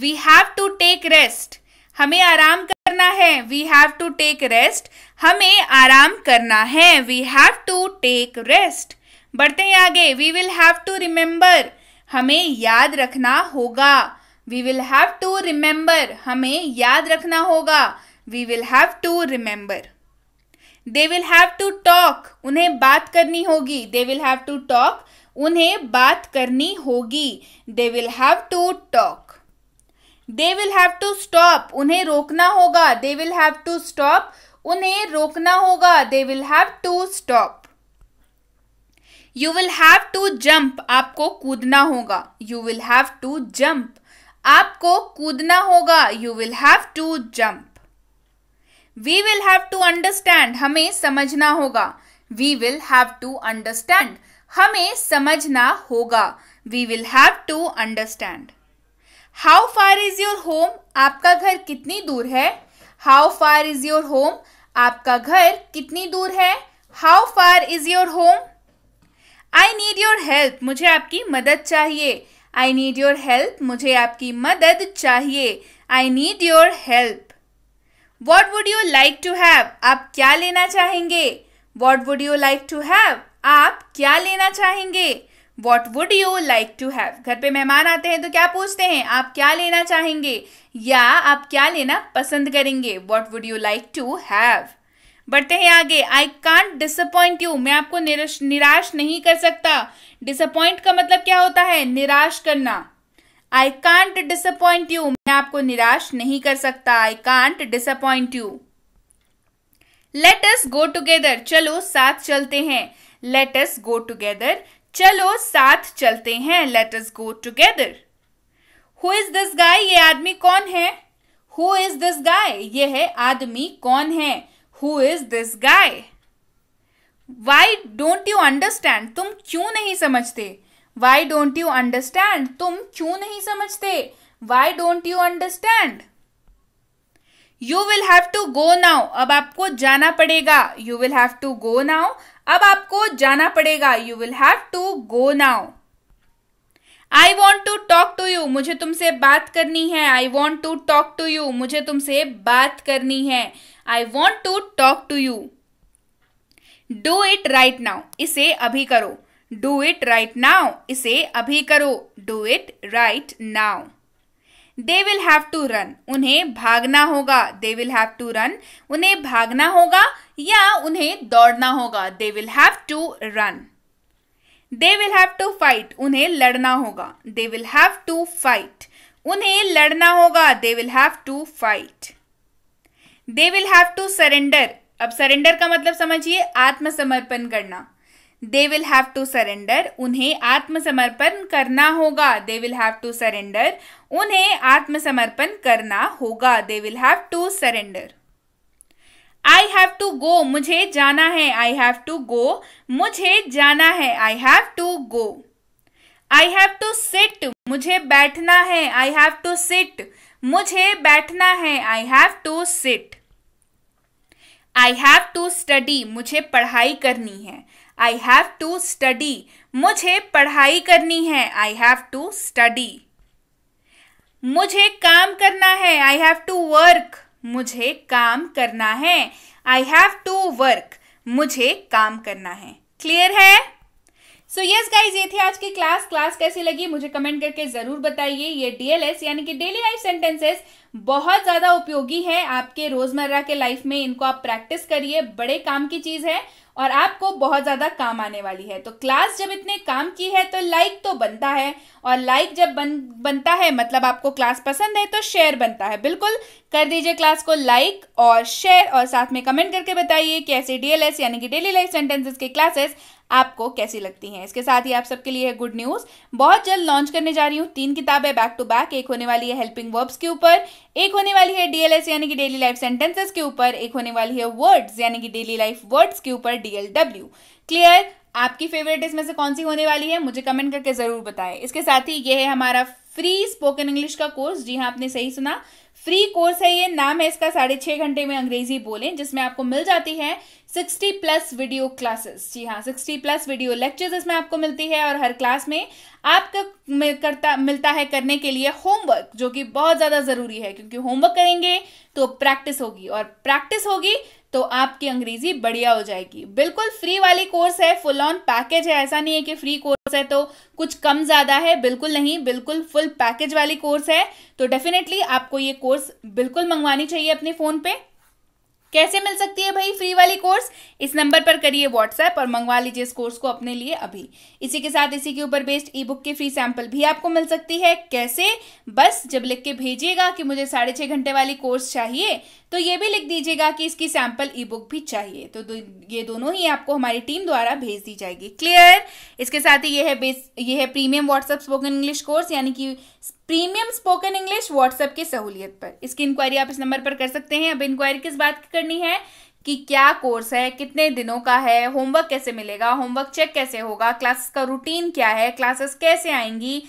we have to take rest हमें आराम करना है we have to take rest हमें आराम करना है we have to take rest बढ़ते हैं आगे we will have to remember हमें याद रखना होगा we will have to remember हमें याद रखना होगा we will have to remember they will have to talk उन्हें बात करनी होगी they will have to talk उन्हें बात करनी होगी they will have to talk they will have to stop उन्हें रोकना होगा they will have to stop उन्हें रोकना होगा they will have to stop you will have to jump आपको कूदना होगा you will have to jump आपको कूदना होगा you will have to jump we will have to understand हमें समझना होगा we will have to understand हमें समझना होगा we will have to understand how far is your home आपका घर कितनी दूर है how far is your home आपका घर कितनी दूर है how far is your home I need your help मुझे आपकी मदद चाहिए आई नीड योर हेल्प मुझे आपकी मदद चाहिए I need your help what would you like to have आप क्या लेना चाहेंगे what would you like to have आप क्या लेना चाहेंगे what would you like to have घर पे मेहमान आते हैं तो क्या पूछते हैं आप क्या लेना चाहेंगे या आप क्या लेना पसंद करेंगे what would you like to have बढ़ते हैं आगे आई कांट डिसअपॉइंट यू मैं आपको निराश निराश नहीं कर सकता डिसअपॉइंट का मतलब क्या होता है निराश करना आई कांट डिसअपॉइंट यू मैं आपको निराश नहीं कर सकता I can't disappoint you let go together चलो साथ चलते हैं लेट अस गो टूगेदर चलो साथ चलते हैं let us go together who is this guy ये आदमी कौन है हु इज दिस गाय ये है आदमी कौन है who is this guy why don't you understand तुम क्यों नहीं समझते वाई डोंट यू अंडरस्टैंड तुम क्यों नहीं समझते why don't you understand you will have to go now अब आपको जाना पड़ेगा you will have to go now अब आपको जाना पड़ेगा you will have to go now I want to talk to you मुझे तुमसे बात करनी है I want to talk to you मुझे तुमसे बात करनी है I want to talk to you do it right now इसे अभी करो डू इट राइट नाउ इसे अभी करो do it right now they will have to run उन्हें भागना होगा they will have to run उन्हें भागना होगा या उन्हें दौड़ना होगा they will have to run they will have to fight उन्हें लड़ना होगा they will have to fight उन्हें लड़ना होगा they will have to fight they will have to surrender अब सरेंडर का मतलब समझिए आत्मसमर्पण करना they will have to surrender उन्हें आत्मसमर्पण करना होगा they will have to surrender उन्हें आत्मसमर्पण करना होगा they will have to surrender I have to go मुझे जाना है आई हैव टू गो मुझे जाना है I have to go I have to sit मुझे बैठना है आई हैव टू सिट मुझे बैठना है I have to sit I have to study मुझे पढ़ाई करनी है आई हैव टू स्टडी मुझे पढ़ाई करनी है आई हैव टू स्टडी मुझे काम करना है आई हैव टू वर्क मुझे काम करना है आई हैव टू वर्क मुझे काम करना है क्लियर है सो यस गाइज ये थी आज की क्लास क्लास कैसी लगी मुझे कमेंट करके जरूर बताइए ये डीएलएस यानी कि डेली लाइफ सेंटेंसेस बहुत ज्यादा उपयोगी है आपके रोजमर्रा के लाइफ में इनको आप प्रैक्टिस करिए बड़े काम की चीज है और आपको बहुत ज्यादा काम आने वाली है तो क्लास जब इतने काम की है तो लाइक तो बनता है और लाइक जब बन बनता है मतलब आपको क्लास पसंद है तो शेयर बनता है बिल्कुल कर दीजिए क्लास को लाइक और शेयर और साथ में कमेंट करके बताइए कि ऐसे डीएलएस यानी कि डेली लाइफ सेंटेंसेस के क्लासेस आपको कैसी लगती हैं इसके साथ ही आप सबके लिए है गुड न्यूज़ बहुत जल्द लॉन्च करने जा रही हूँ तीन किताबें बैक टू बैक एक होने वाली है हेल्पिंग वर्ब्स के ऊपर एक होने वाली है डीएलएस यानी कि डेली लाइफ सेंटेंसेस के ऊपर एक होने वाली है वर्ड्स यानी कि डेली लाइफ वर्ड्स के ऊपर डीएलडब्ल्यू क्लियर आपकी फेवरेट इसमें से कौन सी होने वाली है मुझे कमेंट करके ज़रूर बताएं इसके साथ ही ये है हमारा फ्री स्पोकन इंग्लिश का कोर्स जी हाँ आपने सही सुना फ्री कोर्स है ये नाम है इसका साढ़े छह घंटे में अंग्रेजी बोलें जिसमें आपको मिल जाती है सिक्सटी प्लस वीडियो क्लासेस जी हाँ सिक्सटी प्लस वीडियो लेक्चर्स इसमें आपको मिलती है और हर क्लास में आपका मिल करता मिलता है करने के लिए होमवर्क जो कि बहुत ज़्यादा ज़रूरी है क्योंकि होमवर्क करेंगे तो प्रैक्टिस होगी और प्रैक्टिस होगी तो आपकी अंग्रेजी बढ़िया हो जाएगी बिल्कुल फ्री वाली कोर्स है फुल ऑन पैकेज है ऐसा नहीं है कि फ्री कोर्स है तो कुछ कम ज़्यादा है बिल्कुल नहीं बिल्कुल फुल पैकेज वाली कोर्स है तो डेफिनेटली आपको ये कोर्स बिल्कुल मंगवानी चाहिए अपने फ़ोन पे कैसे मिल सकती है भाई फ्री वाली कोर्स इस नंबर पर करिए व्हाट्सएप और मंगवा लीजिए इस कोर्स को अपने लिए अभी इसी के साथ इसी के ऊपर बेस्ड ई बुक की फ्री सैंपल भी आपको मिल सकती है कैसे बस जब लिख के भेजिएगा कि मुझे साढ़े छह घंटे वाली कोर्स चाहिए तो ये भी लिख दीजिएगा कि इसकी सैंपल ई बुक भी चाहिए तो ये दोनों ही आपको हमारी टीम द्वारा भेज दी जाएगी क्लियर इसके साथ ही ये है बेस ये है premium WhatsApp spoken English course यानी कि प्रीमियम स्पोकन इंग्लिश व्हाट्सएप की सहूलियत पर इसकी इंक्वायरी आप इस नंबर पर कर सकते हैं अब इंक्वायरी किस बात की करनी है कि क्या कोर्स है कितने दिनों का है होमवर्क कैसे मिलेगा होमवर्क चेक कैसे होगा क्लासेस का रूटीन क्या है क्लासेस कैसे आएंगी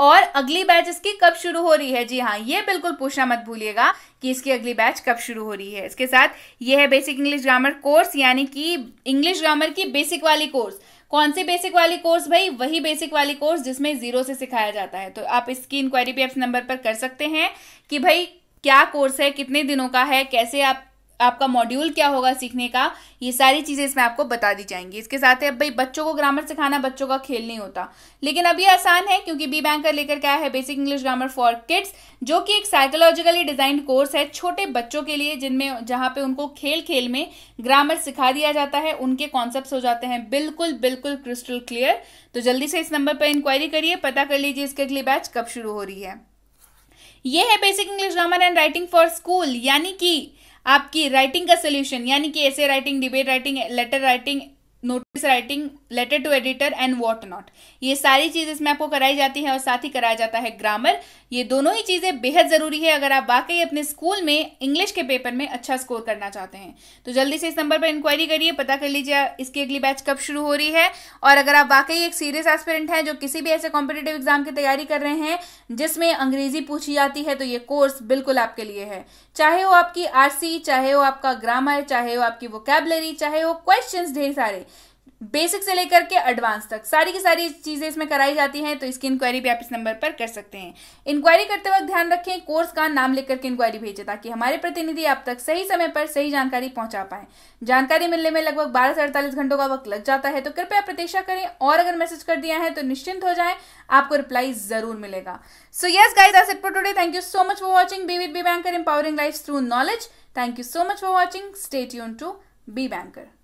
और अगली बैच इसकी कब शुरू हो रही है जी हाँ ये बिल्कुल पूछना मत भूलिएगा कि इसकी अगली बैच कब शुरू हो रही है इसके साथ ये है बेसिक इंग्लिश ग्रामर कोर्स यानी कि इंग्लिश ग्रामर की बेसिक वाली कोर्स कौन से बेसिक वाली कोर्स भाई वही बेसिक वाली कोर्स जिसमें जीरो से सिखाया जाता है तो आप इसकी इंक्वायरी भी आप नंबर पर कर सकते हैं कि भाई क्या कोर्स है कितने दिनों का है कैसे आप आपका मॉड्यूल क्या होगा सीखने का ये सारी चीज़ें इसमें आपको बता दी जाएंगी इसके साथ ही अब भाई बच्चों को ग्रामर सिखाना बच्चों का खेल नहीं होता लेकिन अब आसान है क्योंकि बी बैंकर लेकर क्या है basic English grammar for kids जो कि एक साइकोलॉजिकली डिजाइन कोर्स है छोटे बच्चों के लिए जिनमें जहाँ पे उनको खेल खेल में ग्रामर सिखा दिया जाता है उनके कॉन्सेप्ट हो जाते हैं बिल्कुल बिल्कुल क्रिस्टल क्लियर तो जल्दी से इस नंबर पर इंक्वायरी करिए पता कर लीजिए इसके अगली बैच कब शुरू हो रही है ये है basic English grammar and writing for school यानी कि आपकी राइटिंग का सोल्यूशन यानी कि ऐसे writing debate writing letter writing notice writing letter to editor and what not ये सारी चीज इसमें आपको कराई जाती है और साथ ही कराया जाता है ग्रामर ये दोनों ही चीज़ें बेहद ज़रूरी है अगर आप वाकई अपने स्कूल में इंग्लिश के पेपर में अच्छा स्कोर करना चाहते हैं तो जल्दी से इस नंबर पर इंक्वायरी करिए पता कर लीजिए इसकी अगली बैच कब शुरू हो रही है और अगर आप वाकई एक सीरियस एस्पिरेंट हैं जो किसी भी ऐसे कॉम्पिटेटिव एग्जाम की तैयारी कर रहे हैं जिसमें अंग्रेजी पूछी जाती है तो ये कोर्स बिल्कुल आपके लिए है चाहे वो आपकी आरसी चाहे वो आपका ग्रामर चाहे वो आपकी वोकेबलरी चाहे वो क्वेश्चन ढेर सारे बेसिक से लेकर के एडवांस तक सारी की सारी चीज़ें इसमें कराई जाती हैं तो इसकी इंक्वायरी भी आप इस नंबर पर कर सकते हैं इंक्वायरी करते वक्त ध्यान रखें कोर्स का नाम लेकर के इंक्वायरी भेजें ताकि हमारे प्रतिनिधि आप तक सही समय पर सही जानकारी पहुंचा पाए जानकारी मिलने में लगभग बारह से अड़तालीस घंटों का वक्त लग जाता है तो कृपया प्रतीक्षा करें और अगर मैसेज कर दिया है तो निश्चिंत हो जाए आपको रिप्लाई जरूर मिलेगा so yes guys that's it today thank you so much for watching B with B banker empowering life through knowledge thank you so much for watching stay यून टू बी बैंकर